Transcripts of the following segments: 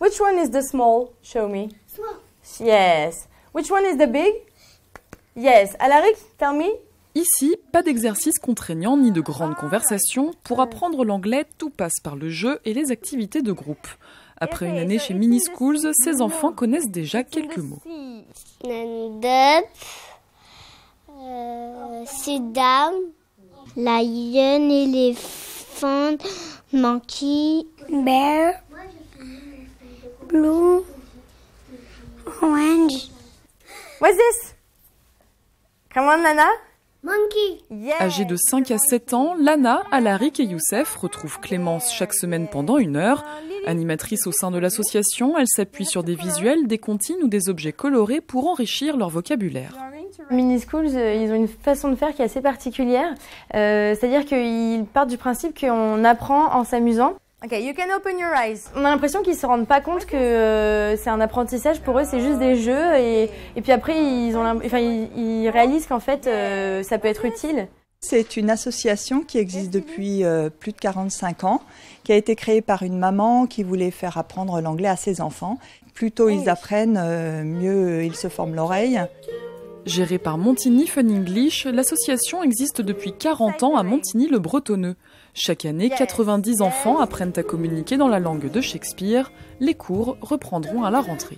Which one is the small? Show me. Small. Yes. Which one is the big? Yes. Alaric, tell me. Ici, pas d'exercice contraignant ni de grandes ah. conversations. Pour ah. apprendre l'anglais, tout passe par le jeu et les activités de groupe. Après une année chez Mini Schools, ces enfants connaissent déjà quelques mots. Stand up, uh, la lion, éléphant, monkey, bear. Hello. orange. What's this? Come on, Lana. Monkey. de 5 à 7 ans, Lana, Alaric et Youssef retrouvent Clémence chaque semaine pendant une heure. Animatrice au sein de l'association, elle s'appuie sur des visuels, des comptines ou des objets colorés pour enrichir leur vocabulaire. Mini Schools, euh, ils ont une façon de faire qui est assez particulière. Euh, c'est-à-dire qu'ils partent du principe qu'on apprend en s'amusant you can open your eyes. On a l'impression qu'ils se rendent pas compte que euh, c'est un apprentissage pour eux, c'est juste des jeux et, puis après ils ont, ils, réalisent qu'en fait euh, ça peut être utile. C'est une association qui existe depuis euh, plus de 45 ans, qui a été créée par une maman qui voulait faire apprendre l'anglais à ses enfants. Plus tôt ils oh apprennent, mieux ils se forment l'oreille. Gérée par Montigny Fun English, l'association existe depuis 40 ans à Montigny-le-Bretonneux. Chaque année, 90 enfants apprennent à communiquer dans la langue de Shakespeare. Les cours reprendront à la rentrée.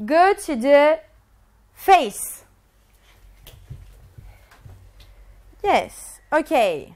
Go to the face. Yes, ok.